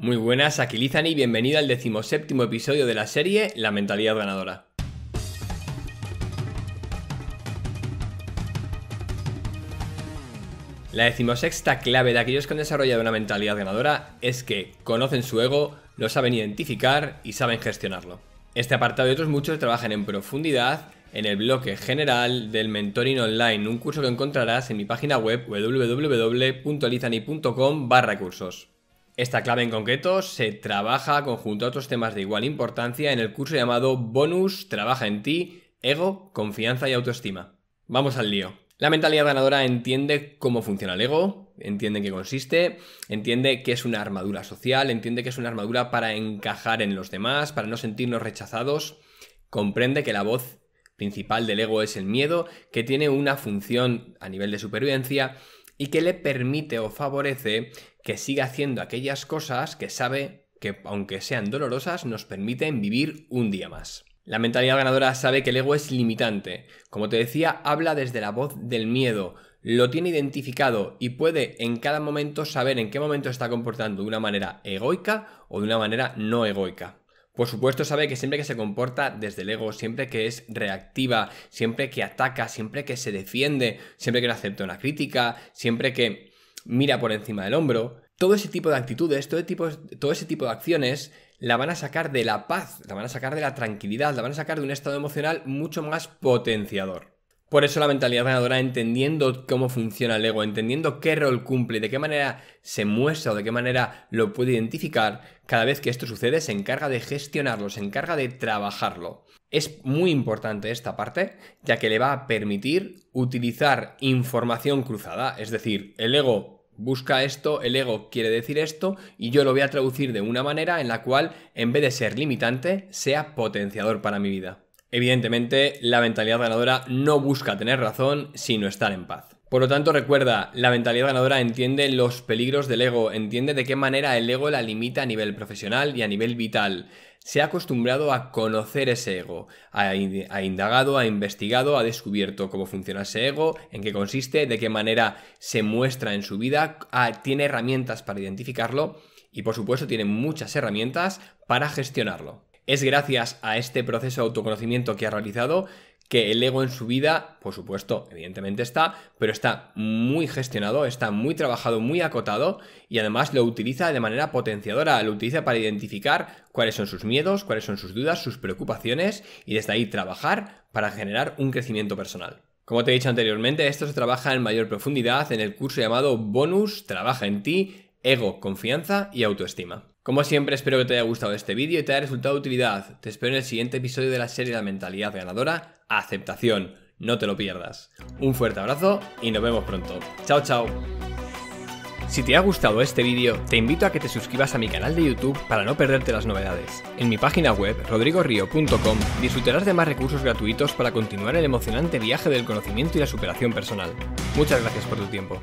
Muy buenas, aquí Lizani y bienvenido al decimoséptimo episodio de la serie La mentalidad ganadora. La decimosexta clave de aquellos que han desarrollado una mentalidad ganadora es que conocen su ego, lo saben identificar y saben gestionarlo. Este apartado y otros muchos trabajan en profundidad en el bloque general del Mentoring Online, un curso que encontrarás en mi página web www.lizani.com barra cursos. Esta clave en concreto se trabaja conjunto a otros temas de igual importancia en el curso llamado Bonus, Trabaja en ti, Ego, Confianza y Autoestima. Vamos al lío. La mentalidad ganadora entiende cómo funciona el ego, entiende en qué consiste, entiende que es una armadura social, entiende que es una armadura para encajar en los demás, para no sentirnos rechazados, comprende que la voz principal del ego es el miedo, que tiene una función a nivel de supervivencia y que le permite o favorece que siga haciendo aquellas cosas que sabe que, aunque sean dolorosas, nos permiten vivir un día más. La mentalidad ganadora sabe que el ego es limitante. Como te decía, habla desde la voz del miedo, lo tiene identificado y puede en cada momento saber en qué momento está comportando de una manera egoica o de una manera no egoica. Por supuesto sabe que siempre que se comporta desde el ego, siempre que es reactiva, siempre que ataca, siempre que se defiende, siempre que no acepta una crítica, siempre que mira por encima del hombro, todo ese tipo de actitudes, todo, tipo, todo ese tipo de acciones la van a sacar de la paz, la van a sacar de la tranquilidad, la van a sacar de un estado emocional mucho más potenciador. Por eso la mentalidad ganadora, entendiendo cómo funciona el ego, entendiendo qué rol cumple, de qué manera se muestra o de qué manera lo puede identificar, cada vez que esto sucede se encarga de gestionarlo, se encarga de trabajarlo. Es muy importante esta parte, ya que le va a permitir utilizar información cruzada, es decir, el ego busca esto, el ego quiere decir esto y yo lo voy a traducir de una manera en la cual, en vez de ser limitante, sea potenciador para mi vida. Evidentemente, la mentalidad ganadora no busca tener razón, sino estar en paz. Por lo tanto, recuerda, la mentalidad ganadora entiende los peligros del ego, entiende de qué manera el ego la limita a nivel profesional y a nivel vital. Se ha acostumbrado a conocer ese ego, ha, indagado, ha investigado, ha descubierto cómo funciona ese ego, en qué consiste, de qué manera se muestra en su vida, ah, tiene herramientas para identificarlo y por supuesto tiene muchas herramientas para gestionarlo. Es gracias a este proceso de autoconocimiento que ha realizado que el ego en su vida, por supuesto, evidentemente está, pero está muy gestionado, está muy trabajado, muy acotado y además lo utiliza de manera potenciadora, lo utiliza para identificar cuáles son sus miedos, cuáles son sus dudas, sus preocupaciones y desde ahí trabajar para generar un crecimiento personal. Como te he dicho anteriormente, esto se trabaja en mayor profundidad en el curso llamado Bonus, Trabaja en ti, Ego, Confianza y Autoestima. Como siempre, espero que te haya gustado este vídeo y te haya resultado de utilidad. Te espero en el siguiente episodio de la serie La mentalidad ganadora, aceptación. No te lo pierdas. Un fuerte abrazo y nos vemos pronto. Chao, chao. Si te ha gustado este vídeo, te invito a que te suscribas a mi canal de YouTube para no perderte las novedades. En mi página web, rodrigorio.com, disfrutarás de más recursos gratuitos para continuar el emocionante viaje del conocimiento y la superación personal. Muchas gracias por tu tiempo.